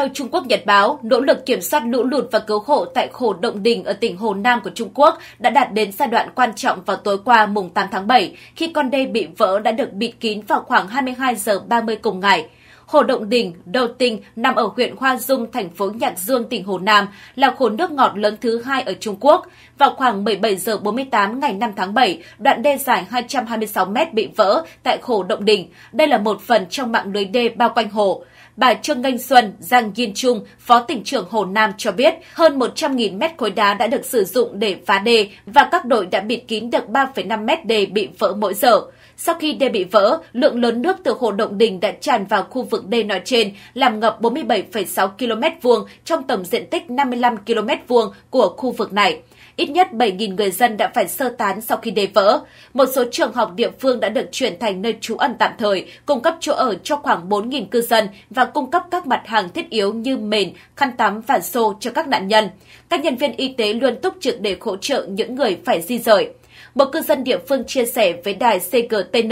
theo Trung Quốc Nhật báo, nỗ lực kiểm soát lũ lụt và cứu hộ tại khổ động đình ở tỉnh Hồ Nam của Trung Quốc đã đạt đến giai đoạn quan trọng vào tối qua mùng 8 tháng 7 khi con đê bị vỡ đã được bịt kín vào khoảng 22 giờ 30 cùng ngày. Hồ Động Đình, Đầu Tinh nằm ở huyện Hoa Dung, thành phố Nhạc Dương, tỉnh Hồ Nam, là hồ nước ngọt lớn thứ hai ở Trung Quốc. Vào khoảng 17 giờ 48 ngày 5 tháng 7, đoạn đê dài 226 mét bị vỡ tại hồ Động Đình. Đây là một phần trong mạng lưới đê bao quanh hồ. Bà Trương ngân Xuân, Giang Yên Trung, Phó tỉnh trưởng Hồ Nam cho biết hơn 100.000 mét khối đá đã được sử dụng để phá đê và các đội đã bịt kín được 3,5 mét đê bị vỡ mỗi giờ. Sau khi đê bị vỡ, lượng lớn nước từ hồ Động Đình đã tràn vào khu vực đê nói trên, làm ngập 47,6 km vuông trong tổng diện tích 55 km vuông của khu vực này. Ít nhất 7.000 người dân đã phải sơ tán sau khi đê vỡ. Một số trường học địa phương đã được chuyển thành nơi trú ẩn tạm thời, cung cấp chỗ ở cho khoảng 4.000 cư dân và cung cấp các mặt hàng thiết yếu như mền, khăn tắm và xô cho các nạn nhân. Các nhân viên y tế luôn túc trực để hỗ trợ những người phải di rời. Một cư dân địa phương chia sẻ với đài CGTN,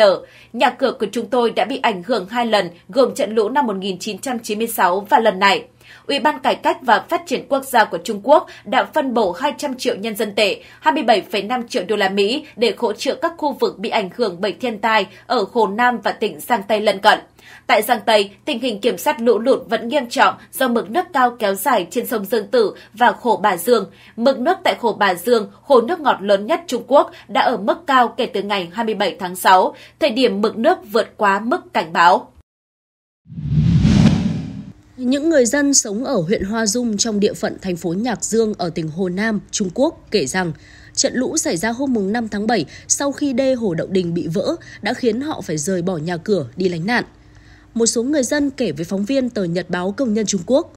nhà cửa của chúng tôi đã bị ảnh hưởng hai lần, gồm trận lũ năm 1996 và lần này. Ủy ban Cải cách và Phát triển Quốc gia của Trung Quốc đã phân bổ 200 triệu nhân dân tệ, 27,5 triệu đô la Mỹ để hỗ trợ các khu vực bị ảnh hưởng bởi thiên tai ở Hồ Nam và tỉnh Giang Tây lân cận. Tại Giang Tây, tình hình kiểm soát lũ lụt vẫn nghiêm trọng do mực nước cao kéo dài trên sông Dương Tử và khổ Bà Dương. Mực nước tại khổ Bà Dương, hồ nước ngọt lớn nhất Trung Quốc, đã ở mức cao kể từ ngày 27 tháng 6, thời điểm mực nước vượt quá mức cảnh báo. Những người dân sống ở huyện Hoa Dung trong địa phận thành phố Nhạc Dương ở tỉnh Hồ Nam, Trung Quốc kể rằng trận lũ xảy ra hôm 5 tháng 7 sau khi đê Hồ động Đình bị vỡ đã khiến họ phải rời bỏ nhà cửa đi lánh nạn. Một số người dân kể với phóng viên tờ Nhật báo Công nhân Trung Quốc.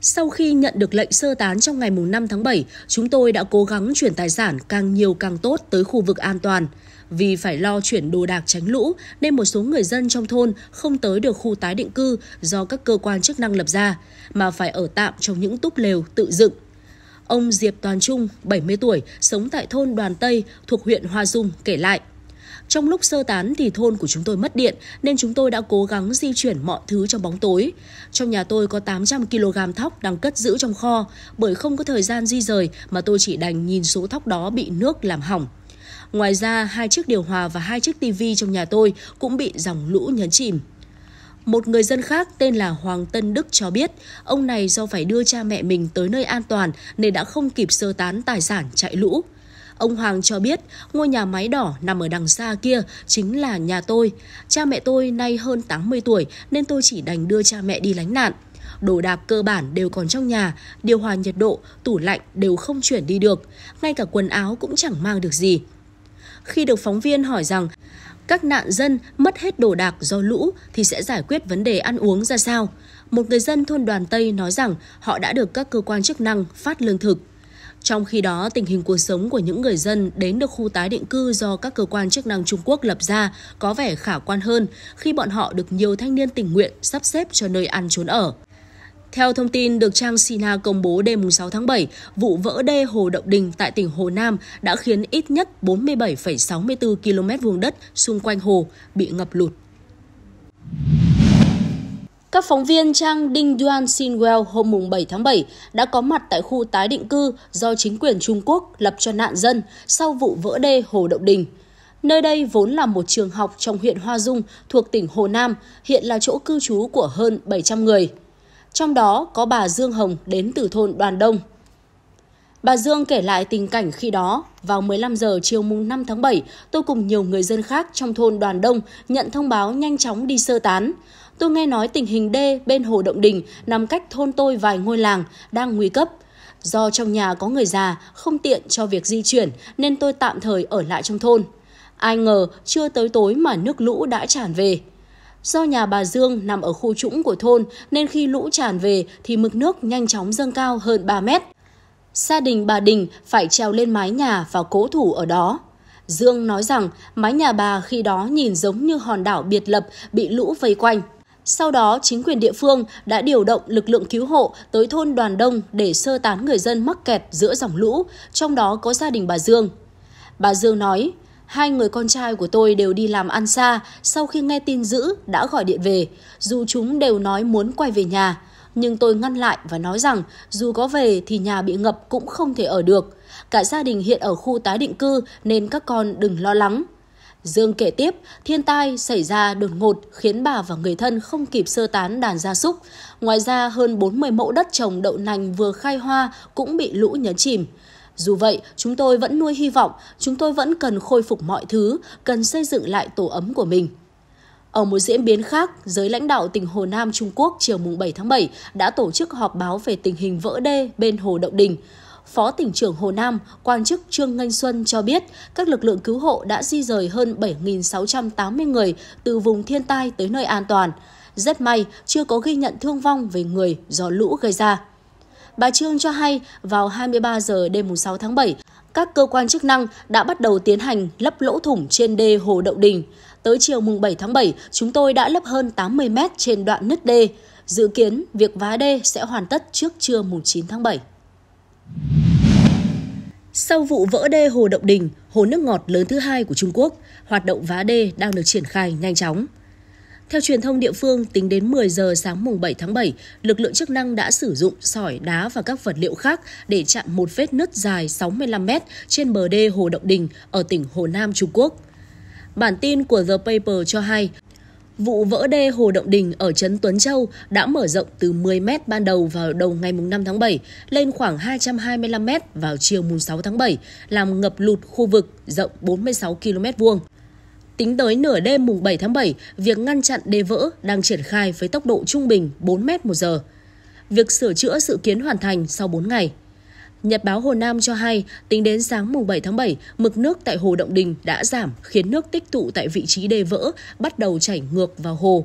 Sau khi nhận được lệnh sơ tán trong ngày 5 tháng 7, chúng tôi đã cố gắng chuyển tài sản càng nhiều càng tốt tới khu vực an toàn. Vì phải lo chuyển đồ đạc tránh lũ nên một số người dân trong thôn không tới được khu tái định cư do các cơ quan chức năng lập ra mà phải ở tạm trong những túp lều tự dựng. Ông Diệp Toàn Trung, 70 tuổi, sống tại thôn Đoàn Tây thuộc huyện Hoa Dung kể lại. Trong lúc sơ tán thì thôn của chúng tôi mất điện nên chúng tôi đã cố gắng di chuyển mọi thứ trong bóng tối. Trong nhà tôi có 800 kg thóc đang cất giữ trong kho, bởi không có thời gian di rời mà tôi chỉ đành nhìn số thóc đó bị nước làm hỏng. Ngoài ra, hai chiếc điều hòa và hai chiếc tivi trong nhà tôi cũng bị dòng lũ nhấn chìm. Một người dân khác tên là Hoàng Tân Đức cho biết, ông này do phải đưa cha mẹ mình tới nơi an toàn nên đã không kịp sơ tán tài sản chạy lũ. Ông Hoàng cho biết ngôi nhà máy đỏ nằm ở đằng xa kia chính là nhà tôi. Cha mẹ tôi nay hơn 80 tuổi nên tôi chỉ đành đưa cha mẹ đi lánh nạn. Đồ đạc cơ bản đều còn trong nhà, điều hòa nhiệt độ, tủ lạnh đều không chuyển đi được, ngay cả quần áo cũng chẳng mang được gì khi được phóng viên hỏi rằng các nạn dân mất hết đồ đạc do lũ thì sẽ giải quyết vấn đề ăn uống ra sao. Một người dân thôn Đoàn Tây nói rằng họ đã được các cơ quan chức năng phát lương thực. Trong khi đó, tình hình cuộc sống của những người dân đến được khu tái định cư do các cơ quan chức năng Trung Quốc lập ra có vẻ khả quan hơn khi bọn họ được nhiều thanh niên tình nguyện sắp xếp cho nơi ăn trốn ở. Theo thông tin được trang Sina công bố đêm 6 tháng 7, vụ vỡ đê Hồ Động Đình tại tỉnh Hồ Nam đã khiến ít nhất 47,64 km vuông đất xung quanh hồ bị ngập lụt. Các phóng viên trang Ding Yuan Sinwell hôm 7 tháng 7 đã có mặt tại khu tái định cư do chính quyền Trung Quốc lập cho nạn dân sau vụ vỡ đê Hồ Động Đình. Nơi đây vốn là một trường học trong huyện Hoa Dung thuộc tỉnh Hồ Nam, hiện là chỗ cư trú của hơn 700 người trong đó có bà Dương Hồng đến từ thôn Đoàn Đông. Bà Dương kể lại tình cảnh khi đó, vào 15 giờ chiều mùng 5 tháng 7, tôi cùng nhiều người dân khác trong thôn Đoàn Đông nhận thông báo nhanh chóng đi sơ tán. Tôi nghe nói tình hình đê bên Hồ Động Đình nằm cách thôn tôi vài ngôi làng đang nguy cấp. Do trong nhà có người già, không tiện cho việc di chuyển nên tôi tạm thời ở lại trong thôn. Ai ngờ chưa tới tối mà nước lũ đã tràn về. Do nhà bà Dương nằm ở khu trũng của thôn nên khi lũ tràn về thì mực nước nhanh chóng dâng cao hơn 3 mét. Gia đình bà Đình phải trèo lên mái nhà và cố thủ ở đó. Dương nói rằng mái nhà bà khi đó nhìn giống như hòn đảo biệt lập bị lũ vây quanh. Sau đó, chính quyền địa phương đã điều động lực lượng cứu hộ tới thôn Đoàn Đông để sơ tán người dân mắc kẹt giữa dòng lũ, trong đó có gia đình bà Dương. Bà Dương nói, Hai người con trai của tôi đều đi làm ăn xa, sau khi nghe tin dữ đã gọi điện về, dù chúng đều nói muốn quay về nhà. Nhưng tôi ngăn lại và nói rằng dù có về thì nhà bị ngập cũng không thể ở được. Cả gia đình hiện ở khu tái định cư nên các con đừng lo lắng. Dương kể tiếp, thiên tai xảy ra đột ngột khiến bà và người thân không kịp sơ tán đàn gia súc. Ngoài ra, hơn 40 mẫu đất trồng đậu nành vừa khai hoa cũng bị lũ nhấn chìm. Dù vậy, chúng tôi vẫn nuôi hy vọng, chúng tôi vẫn cần khôi phục mọi thứ, cần xây dựng lại tổ ấm của mình. Ở một diễn biến khác, giới lãnh đạo tỉnh Hồ Nam Trung Quốc chiều 7 tháng 7 đã tổ chức họp báo về tình hình vỡ đê bên Hồ Động Đình. Phó tỉnh trưởng Hồ Nam, quan chức Trương Ngân Xuân cho biết các lực lượng cứu hộ đã di rời hơn 7.680 người từ vùng thiên tai tới nơi an toàn. Rất may, chưa có ghi nhận thương vong về người do lũ gây ra. Bà Trương cho hay vào 23 giờ đêm 6 tháng 7, các cơ quan chức năng đã bắt đầu tiến hành lấp lỗ thủng trên đê Hồ Đậu Đình. Tới chiều mùng 7 tháng 7, chúng tôi đã lấp hơn 80 mét trên đoạn nứt đê. Dự kiến việc vá đê sẽ hoàn tất trước trưa mùng 9 tháng 7. Sau vụ vỡ đê Hồ Động Đình, hồ nước ngọt lớn thứ hai của Trung Quốc, hoạt động vá đê đang được triển khai nhanh chóng. Theo truyền thông địa phương, tính đến 10 giờ sáng mùng 7 tháng 7, lực lượng chức năng đã sử dụng sỏi đá và các vật liệu khác để chặn một vết nứt dài 65 mét trên bờ đê Hồ Động Đình ở tỉnh Hồ Nam, Trung Quốc. Bản tin của The Paper cho hay, Vụ vỡ đê Hồ Động Đình ở Trấn Tuấn Châu đã mở rộng từ 10 mét ban đầu vào đầu ngày 5 tháng 7 lên khoảng 225 mét vào chiều 6 tháng 7, làm ngập lụt khu vực rộng 46 km vuông. Tính tới nửa đêm mùng 7 tháng 7, việc ngăn chặn đê vỡ đang triển khai với tốc độ trung bình 4 m một giờ. Việc sửa chữa dự kiến hoàn thành sau 4 ngày. Nhật báo Hồ Nam cho hay, tính đến sáng mùng 7 tháng 7, mực nước tại hồ Động Đình đã giảm khiến nước tích tụ tại vị trí đê vỡ bắt đầu chảy ngược vào hồ.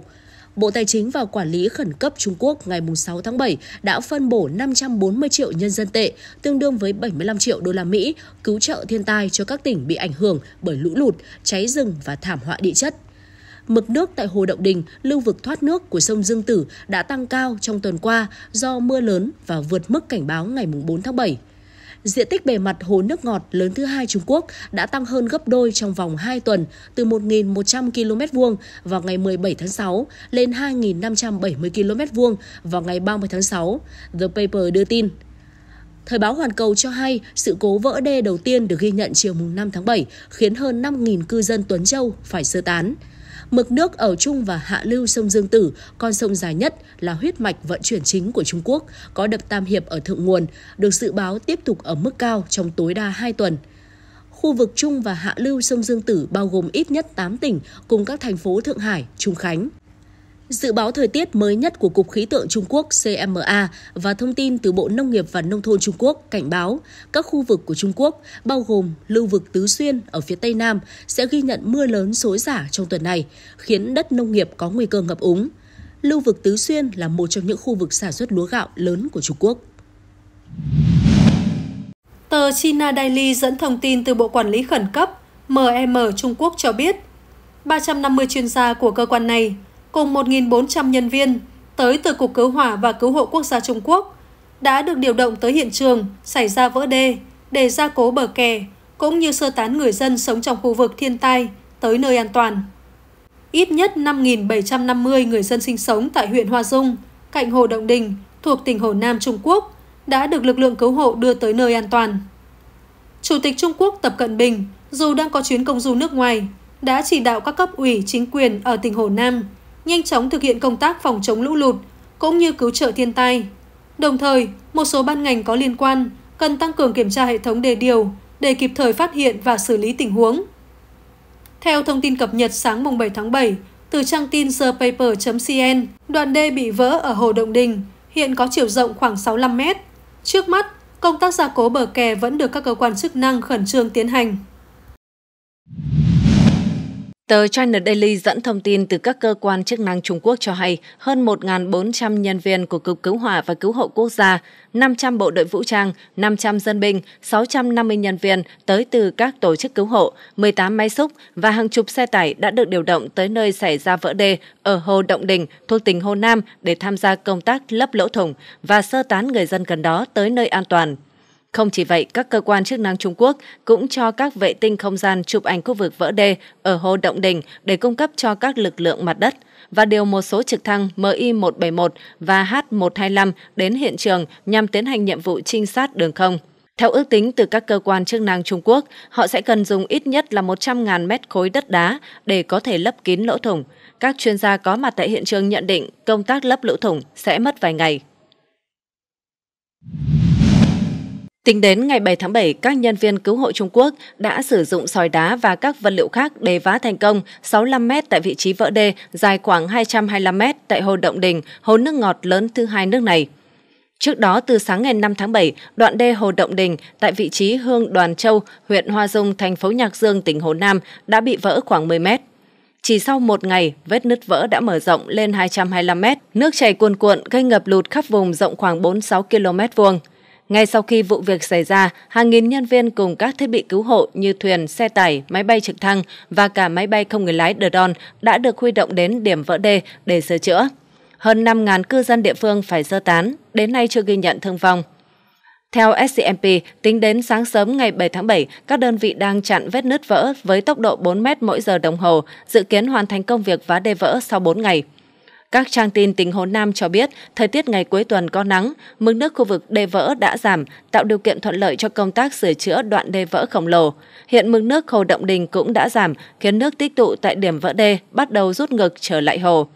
Bộ Tài chính và Quản lý Khẩn cấp Trung Quốc ngày 6 tháng 7 đã phân bổ 540 triệu nhân dân tệ, tương đương với 75 triệu đô la Mỹ, cứu trợ thiên tai cho các tỉnh bị ảnh hưởng bởi lũ lụt, cháy rừng và thảm họa địa chất mực nước tại Hồ Động Đình, lưu vực thoát nước của sông Dương Tử đã tăng cao trong tuần qua do mưa lớn và vượt mức cảnh báo ngày 4 tháng 7. Diện tích bề mặt hồ nước ngọt lớn thứ hai Trung Quốc đã tăng hơn gấp đôi trong vòng 2 tuần từ 1.100 km vuông vào ngày 17 tháng 6 lên 2.570 km vuông vào ngày 30 tháng 6, The Paper đưa tin. Thời báo Hoàn Cầu cho hay, sự cố vỡ đê đầu tiên được ghi nhận chiều mùng 5 tháng 7, khiến hơn 5.000 cư dân Tuấn Châu phải sơ tán. Mực nước ở Trung và Hạ lưu sông Dương Tử, con sông dài nhất là huyết mạch vận chuyển chính của Trung Quốc, có đập Tam Hiệp ở thượng nguồn, được dự báo tiếp tục ở mức cao trong tối đa 2 tuần. Khu vực Trung và Hạ lưu sông Dương Tử bao gồm ít nhất 8 tỉnh cùng các thành phố Thượng Hải, Trung Khánh. Dự báo thời tiết mới nhất của Cục Khí tượng Trung Quốc CMA và thông tin từ Bộ Nông nghiệp và Nông thôn Trung Quốc cảnh báo các khu vực của Trung Quốc, bao gồm lưu vực Tứ Xuyên ở phía Tây Nam, sẽ ghi nhận mưa lớn xối xả trong tuần này, khiến đất nông nghiệp có nguy cơ ngập úng. Lưu vực Tứ Xuyên là một trong những khu vực sản xuất lúa gạo lớn của Trung Quốc. Tờ China Daily dẫn thông tin từ Bộ Quản lý Khẩn cấp MM Trung Quốc cho biết, 350 chuyên gia của cơ quan này cùng 1.400 nhân viên tới từ Cục Cứu hỏa và Cứu hộ Quốc gia Trung Quốc đã được điều động tới hiện trường xảy ra vỡ đê để gia cố bờ kè, cũng như sơ tán người dân sống trong khu vực thiên tai tới nơi an toàn. Ít nhất 5.750 người dân sinh sống tại huyện Hoa Dung, cạnh Hồ Động Đình, thuộc tỉnh Hồ Nam Trung Quốc, đã được lực lượng cứu hộ đưa tới nơi an toàn. Chủ tịch Trung Quốc Tập Cận Bình, dù đang có chuyến công du nước ngoài, đã chỉ đạo các cấp ủy chính quyền ở tỉnh Hồ Nam nhanh chóng thực hiện công tác phòng chống lũ lụt cũng như cứu trợ thiên tai. Đồng thời, một số ban ngành có liên quan cần tăng cường kiểm tra hệ thống đề điều để kịp thời phát hiện và xử lý tình huống. Theo thông tin cập nhật sáng mùng 7 tháng 7, từ trang tin paper cn đoạn đê bị vỡ ở Hồ Động Đình, hiện có chiều rộng khoảng 65 mét. Trước mắt, công tác gia cố bờ kè vẫn được các cơ quan chức năng khẩn trương tiến hành. Tờ China Daily dẫn thông tin từ các cơ quan chức năng Trung Quốc cho hay hơn 1.400 nhân viên của Cục Cứu hỏa và Cứu hộ Quốc gia, 500 bộ đội vũ trang, 500 dân binh, 650 nhân viên tới từ các tổ chức cứu hộ, 18 máy xúc và hàng chục xe tải đã được điều động tới nơi xảy ra vỡ đê ở Hồ Động Đình thuộc tỉnh Hồ Nam để tham gia công tác lấp lỗ thủng và sơ tán người dân gần đó tới nơi an toàn. Không chỉ vậy, các cơ quan chức năng Trung Quốc cũng cho các vệ tinh không gian chụp ảnh khu vực vỡ đê ở Hồ Động Đình để cung cấp cho các lực lượng mặt đất và điều một số trực thăng MI-171 và H-125 đến hiện trường nhằm tiến hành nhiệm vụ trinh sát đường không. Theo ước tính từ các cơ quan chức năng Trung Quốc, họ sẽ cần dùng ít nhất là 100.000 mét khối đất đá để có thể lấp kín lỗ thủng. Các chuyên gia có mặt tại hiện trường nhận định công tác lấp lỗ thủng sẽ mất vài ngày. Tính đến ngày 7 tháng 7, các nhân viên cứu hộ Trung Quốc đã sử dụng sỏi đá và các vật liệu khác để vá thành công 65 m tại vị trí vỡ đê dài khoảng 225 m tại hồ Động Đình, hồ nước ngọt lớn thứ hai nước này. Trước đó, từ sáng ngày 5 tháng 7, đoạn đê Hồ Động Đình tại vị trí Hương Đoàn Châu, huyện Hoa Dung, thành phố Nhạc Dương, tỉnh Hồ Nam đã bị vỡ khoảng 10 mét. Chỉ sau một ngày, vết nứt vỡ đã mở rộng lên 225 mét, nước chảy cuồn cuộn gây ngập lụt khắp vùng rộng khoảng 46 km vuông. Ngay sau khi vụ việc xảy ra, hàng nghìn nhân viên cùng các thiết bị cứu hộ như thuyền, xe tải, máy bay trực thăng và cả máy bay không người lái Dron đã được huy động đến điểm vỡ đê để sửa chữa. Hơn 5.000 cư dân địa phương phải sơ tán, đến nay chưa ghi nhận thương vong. Theo SCMP, tính đến sáng sớm ngày 7 tháng 7, các đơn vị đang chặn vết nứt vỡ với tốc độ 4 m mỗi giờ đồng hồ, dự kiến hoàn thành công việc vá đê vỡ sau 4 ngày. Các trang tin tỉnh Hồ Nam cho biết, thời tiết ngày cuối tuần có nắng, mực nước khu vực đê vỡ đã giảm, tạo điều kiện thuận lợi cho công tác sửa chữa đoạn đê vỡ khổng lồ. Hiện mực nước hồ Động Đình cũng đã giảm, khiến nước tích tụ tại điểm vỡ đê bắt đầu rút ngược trở lại hồ.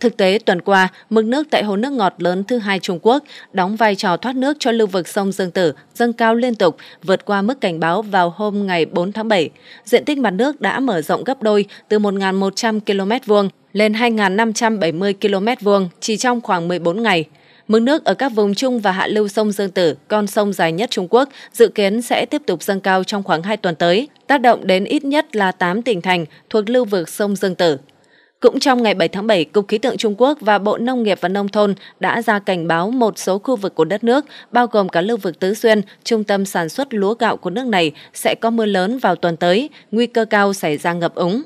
Thực tế, tuần qua, mực nước tại hồ nước ngọt lớn thứ hai Trung Quốc đóng vai trò thoát nước cho lưu vực sông Dương Tử dâng cao liên tục, vượt qua mức cảnh báo vào hôm ngày 4 tháng 7. Diện tích mặt nước đã mở rộng gấp đôi từ 1.100 km vuông lên 2.570 km vuông chỉ trong khoảng 14 ngày. Mức nước ở các vùng trung và hạ lưu sông Dương Tử, con sông dài nhất Trung Quốc, dự kiến sẽ tiếp tục dâng cao trong khoảng 2 tuần tới, tác động đến ít nhất là 8 tỉnh thành thuộc lưu vực sông Dương Tử. Cũng trong ngày 7 tháng 7, Cục Khí tượng Trung Quốc và Bộ Nông nghiệp và Nông thôn đã ra cảnh báo một số khu vực của đất nước, bao gồm cả lưu vực Tứ Xuyên, trung tâm sản xuất lúa gạo của nước này, sẽ có mưa lớn vào tuần tới, nguy cơ cao xảy ra ngập úng.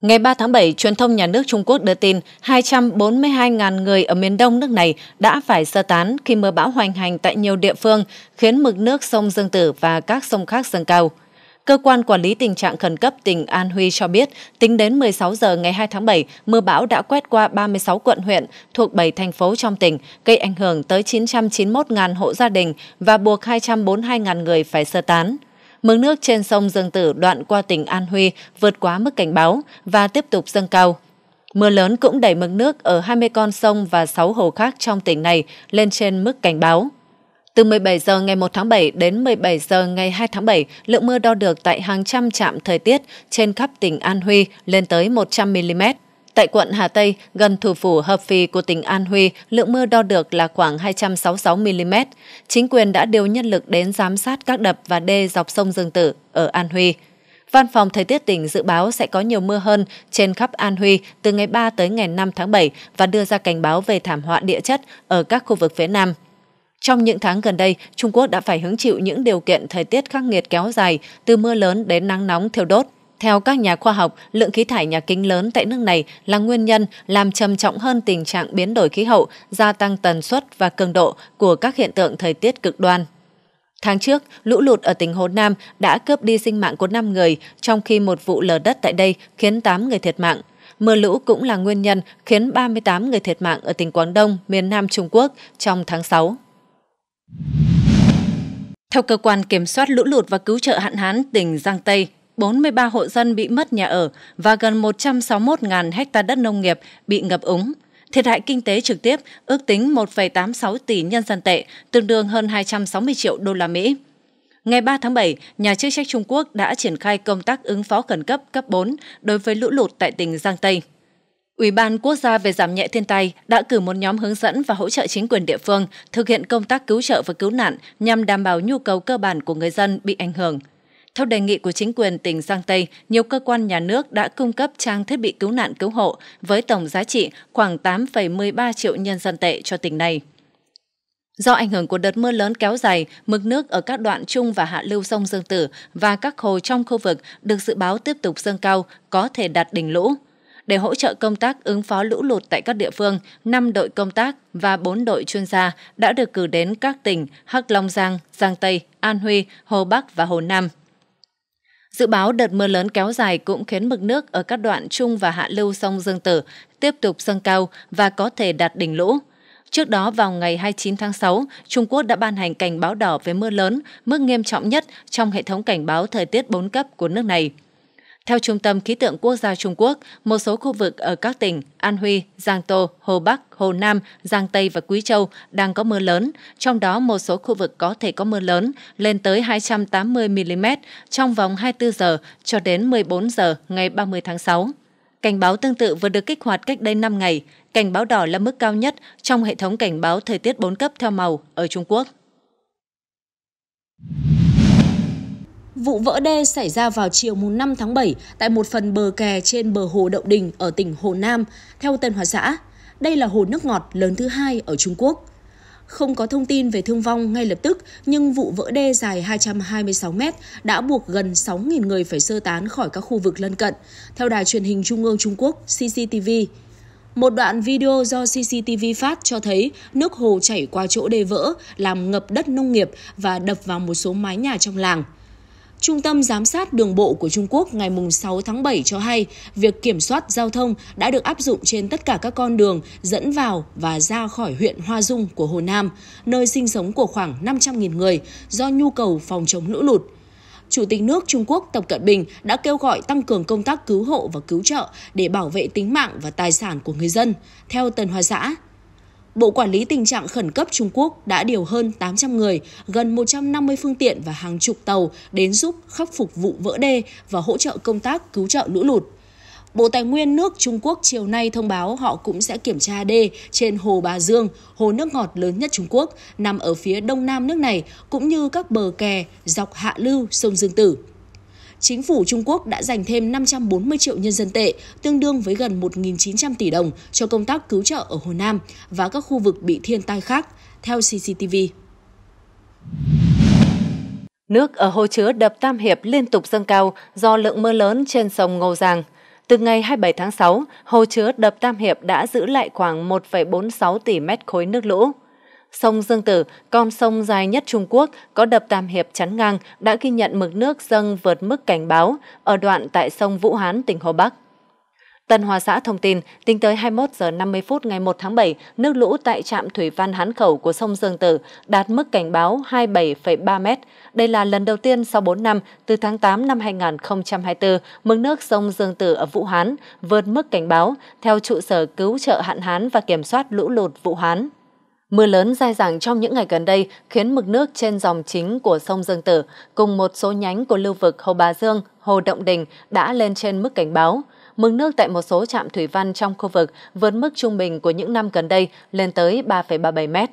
Ngày 3 tháng 7, truyền thông nhà nước Trung Quốc đưa tin 242.000 người ở miền đông nước này đã phải sơ tán khi mưa bão hoành hành tại nhiều địa phương, khiến mực nước sông Dương Tử và các sông khác dâng cao. Cơ quan quản lý tình trạng khẩn cấp tỉnh An Huy cho biết, tính đến 16 giờ ngày 2 tháng 7, mưa bão đã quét qua 36 quận huyện thuộc 7 thành phố trong tỉnh, gây ảnh hưởng tới 991.000 hộ gia đình và buộc 242.000 người phải sơ tán mực nước trên sông Dương Tử đoạn qua tỉnh An Huy vượt quá mức cảnh báo và tiếp tục dâng cao. Mưa lớn cũng đẩy mực nước ở 20 con sông và 6 hồ khác trong tỉnh này lên trên mức cảnh báo. Từ 17 giờ ngày 1 tháng 7 đến 17 giờ ngày 2 tháng 7, lượng mưa đo được tại hàng trăm trạm thời tiết trên khắp tỉnh An Huy lên tới 100 mm. Tại quận Hà Tây, gần thủ phủ Hợp Phì của tỉnh An Huy, lượng mưa đo được là khoảng 266 mm. Chính quyền đã điều nhân lực đến giám sát các đập và đê dọc sông Dương Tử ở An Huy. Văn phòng Thời tiết tỉnh dự báo sẽ có nhiều mưa hơn trên khắp An Huy từ ngày 3 tới ngày 5 tháng 7 và đưa ra cảnh báo về thảm họa địa chất ở các khu vực phía Nam. Trong những tháng gần đây, Trung Quốc đã phải hứng chịu những điều kiện thời tiết khắc nghiệt kéo dài, từ mưa lớn đến nắng nóng thiêu đốt. Theo các nhà khoa học, lượng khí thải nhà kính lớn tại nước này là nguyên nhân làm trầm trọng hơn tình trạng biến đổi khí hậu, gia tăng tần suất và cường độ của các hiện tượng thời tiết cực đoan. Tháng trước, lũ lụt ở tỉnh Hồ Nam đã cướp đi sinh mạng của 5 người, trong khi một vụ lở đất tại đây khiến 8 người thiệt mạng. Mưa lũ cũng là nguyên nhân khiến 38 người thiệt mạng ở tỉnh Quảng Đông, miền Nam Trung Quốc trong tháng 6. Theo cơ quan kiểm soát lũ lụt và cứu trợ hạn hán tỉnh Giang Tây, 43 hộ dân bị mất nhà ở và gần 161.000 ha đất nông nghiệp bị ngập úng. Thiệt hại kinh tế trực tiếp ước tính 1,86 tỷ nhân dân tệ, tương đương hơn 260 triệu đô la Mỹ. Ngày 3 tháng 7, nhà chức trách Trung Quốc đã triển khai công tác ứng phó khẩn cấp cấp 4 đối với lũ lụt tại tỉnh Giang Tây. Ủy ban Quốc gia về giảm nhẹ thiên tai đã cử một nhóm hướng dẫn và hỗ trợ chính quyền địa phương thực hiện công tác cứu trợ và cứu nạn nhằm đảm bảo nhu cầu cơ bản của người dân bị ảnh hưởng. Theo đề nghị của chính quyền tỉnh Giang Tây, nhiều cơ quan nhà nước đã cung cấp trang thiết bị cứu nạn cứu hộ với tổng giá trị khoảng 8,13 triệu nhân dân tệ cho tỉnh này. Do ảnh hưởng của đợt mưa lớn kéo dài, mực nước ở các đoạn trung và hạ lưu sông Dương Tử và các hồ trong khu vực được dự báo tiếp tục dâng cao, có thể đạt đỉnh lũ. Để hỗ trợ công tác ứng phó lũ lụt tại các địa phương, 5 đội công tác và 4 đội chuyên gia đã được cử đến các tỉnh Hắc Long Giang, Giang Tây, An Huy, Hồ Bắc và Hồ Nam. Dự báo đợt mưa lớn kéo dài cũng khiến mực nước ở các đoạn trung và hạ lưu sông Dương Tử tiếp tục dâng cao và có thể đạt đỉnh lũ. Trước đó vào ngày 29 tháng 6, Trung Quốc đã ban hành cảnh báo đỏ về mưa lớn, mức nghiêm trọng nhất trong hệ thống cảnh báo thời tiết 4 cấp của nước này. Theo Trung tâm Khí tượng Quốc gia Trung Quốc, một số khu vực ở các tỉnh An Huy, Giang Tô, Hồ Bắc, Hồ Nam, Giang Tây và Quý Châu đang có mưa lớn, trong đó một số khu vực có thể có mưa lớn lên tới 280 mm trong vòng 24 giờ cho đến 14 giờ ngày 30 tháng 6. Cảnh báo tương tự vừa được kích hoạt cách đây 5 ngày. Cảnh báo đỏ là mức cao nhất trong hệ thống cảnh báo thời tiết 4 cấp theo màu ở Trung Quốc. Vụ vỡ đê xảy ra vào chiều mùng 5 tháng 7 tại một phần bờ kè trên bờ hồ Đậu Đình ở tỉnh Hồ Nam, theo Tân Hòa xã. Đây là hồ nước ngọt lớn thứ hai ở Trung Quốc. Không có thông tin về thương vong ngay lập tức, nhưng vụ vỡ đê dài 226 mét đã buộc gần 6.000 người phải sơ tán khỏi các khu vực lân cận, theo đài truyền hình Trung ương Trung Quốc CCTV. Một đoạn video do CCTV phát cho thấy nước hồ chảy qua chỗ đê vỡ, làm ngập đất nông nghiệp và đập vào một số mái nhà trong làng – Trung tâm Giám sát Đường bộ của Trung Quốc ngày 6 tháng 7 cho hay việc kiểm soát giao thông đã được áp dụng trên tất cả các con đường dẫn vào và ra khỏi huyện Hoa Dung của Hồ Nam, nơi sinh sống của khoảng 500.000 người do nhu cầu phòng chống lũ lụt. Chủ tịch nước Trung Quốc Tập Cận Bình đã kêu gọi tăng cường công tác cứu hộ và cứu trợ để bảo vệ tính mạng và tài sản của người dân. Theo Tân Hoa Xã, Bộ Quản lý Tình trạng Khẩn cấp Trung Quốc đã điều hơn 800 người, gần 150 phương tiện và hàng chục tàu đến giúp khắc phục vụ vỡ đê và hỗ trợ công tác cứu trợ lũ lụt. Bộ Tài nguyên nước Trung Quốc chiều nay thông báo họ cũng sẽ kiểm tra đê trên hồ Bà Dương, hồ nước ngọt lớn nhất Trung Quốc, nằm ở phía đông nam nước này, cũng như các bờ kè dọc hạ lưu sông Dương Tử chính phủ Trung Quốc đã dành thêm 540 triệu nhân dân tệ, tương đương với gần 1.900 tỷ đồng cho công tác cứu trợ ở Hồ Nam và các khu vực bị thiên tai khác, theo CCTV. Nước ở hồ chứa đập Tam Hiệp liên tục dâng cao do lượng mưa lớn trên sông Ngô Giang. Từ ngày 27 tháng 6, hồ chứa đập Tam Hiệp đã giữ lại khoảng 1,46 tỷ mét khối nước lũ. Sông Dương Tử, con sông dài nhất Trung Quốc, có đập Tam Hiệp chắn ngang, đã ghi nhận mực nước dâng vượt mức cảnh báo ở đoạn tại sông Vũ Hán, tỉnh Hồ Bắc. Tân Hoa xã thông tin, tính tới 21 giờ 50 phút ngày 1 tháng 7, nước lũ tại trạm thủy văn Hán Khẩu của sông Dương Tử đạt mức cảnh báo 27,3 m. Đây là lần đầu tiên sau 4 năm, từ tháng 8 năm 2024, mực nước sông Dương Tử ở Vũ Hán vượt mức cảnh báo theo trụ sở cứu trợ hạn hán và kiểm soát lũ lụt Vũ Hán. Mưa lớn dai dẳng trong những ngày gần đây khiến mực nước trên dòng chính của sông Dương Tử cùng một số nhánh của lưu vực Hồ Bà Dương, Hồ Động Đình đã lên trên mức cảnh báo. Mực nước tại một số trạm thủy văn trong khu vực vượt mức trung bình của những năm gần đây lên tới 3,37 mét.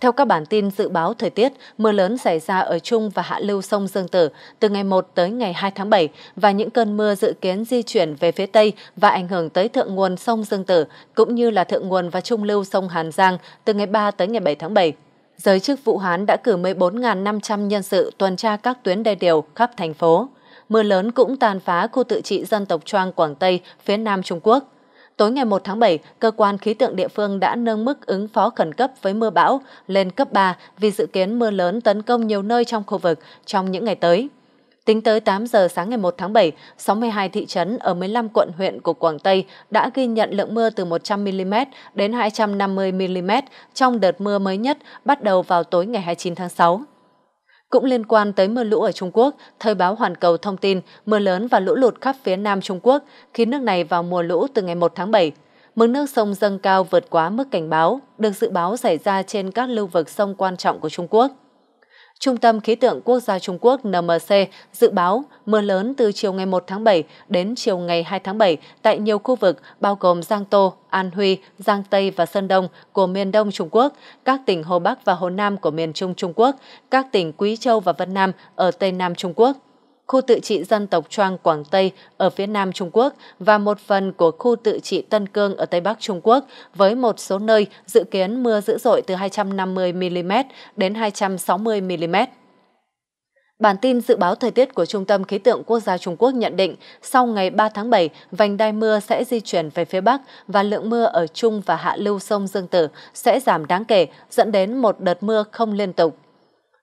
Theo các bản tin dự báo thời tiết, mưa lớn xảy ra ở Trung và Hạ Lưu sông Dương Tử từ ngày 1 tới ngày 2 tháng 7 và những cơn mưa dự kiến di chuyển về phía Tây và ảnh hưởng tới thượng nguồn sông Dương Tử cũng như là thượng nguồn và trung lưu sông Hàn Giang từ ngày 3 tới ngày 7 tháng 7. Giới chức Vũ Hán đã cử 14.500 nhân sự tuần tra các tuyến đê điều khắp thành phố. Mưa lớn cũng tàn phá khu tự trị dân tộc Choang Quảng Tây phía Nam Trung Quốc. Tối ngày 1 tháng 7, cơ quan khí tượng địa phương đã nâng mức ứng phó khẩn cấp với mưa bão lên cấp 3 vì dự kiến mưa lớn tấn công nhiều nơi trong khu vực trong những ngày tới. Tính tới 8 giờ sáng ngày 1 tháng 7, 62 thị trấn ở 15 quận huyện của Quảng Tây đã ghi nhận lượng mưa từ 100mm đến 250mm trong đợt mưa mới nhất bắt đầu vào tối ngày 29 tháng 6. Cũng liên quan tới mưa lũ ở Trung Quốc, thời báo Hoàn Cầu thông tin mưa lớn và lũ lụt khắp phía Nam Trung Quốc khiến nước này vào mùa lũ từ ngày 1 tháng 7. Mực nước sông dâng cao vượt quá mức cảnh báo, được dự báo xảy ra trên các lưu vực sông quan trọng của Trung Quốc. Trung tâm Khí tượng Quốc gia Trung Quốc NMC dự báo mưa lớn từ chiều ngày 1 tháng 7 đến chiều ngày 2 tháng 7 tại nhiều khu vực bao gồm Giang Tô, An Huy, Giang Tây và Sơn Đông của miền Đông Trung Quốc, các tỉnh Hồ Bắc và Hồ Nam của miền Trung Trung Quốc, các tỉnh Quý Châu và Vân Nam ở Tây Nam Trung Quốc khu tự trị dân tộc Choang Quảng Tây ở phía nam Trung Quốc và một phần của khu tự trị Tân Cương ở Tây Bắc Trung Quốc, với một số nơi dự kiến mưa dữ dội từ 250mm đến 260mm. Bản tin dự báo thời tiết của Trung tâm Khí tượng Quốc gia Trung Quốc nhận định, sau ngày 3 tháng 7, vành đai mưa sẽ di chuyển về phía Bắc và lượng mưa ở Trung và Hạ Lưu sông Dương Tử sẽ giảm đáng kể, dẫn đến một đợt mưa không liên tục.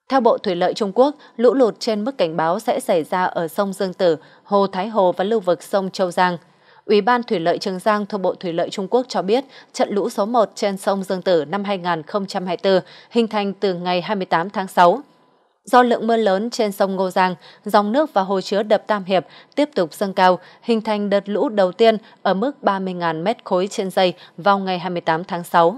Theo Bộ Thủy lợi Trung Quốc, lũ lụt trên mức cảnh báo sẽ xảy ra ở sông Dương Tử, Hồ Thái Hồ và lưu vực sông Châu Giang. Ủy ban Thủy lợi Trường Giang thuộc Bộ Thủy lợi Trung Quốc cho biết, trận lũ số 1 trên sông Dương Tử năm 2024 hình thành từ ngày 28 tháng 6. Do lượng mưa lớn trên sông Ngô Giang, dòng nước và hồ chứa đập Tam Hiệp tiếp tục dâng cao, hình thành đợt lũ đầu tiên ở mức 30.000 m khối trên dây vào ngày 28 tháng 6.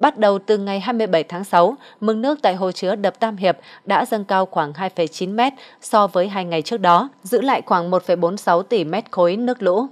Bắt đầu từ ngày 27 tháng 6, mực nước tại hồ chứa đập Tam Hiệp đã dâng cao khoảng 2,9 mét so với hai ngày trước đó, giữ lại khoảng 1,46 tỷ mét khối nước lũ.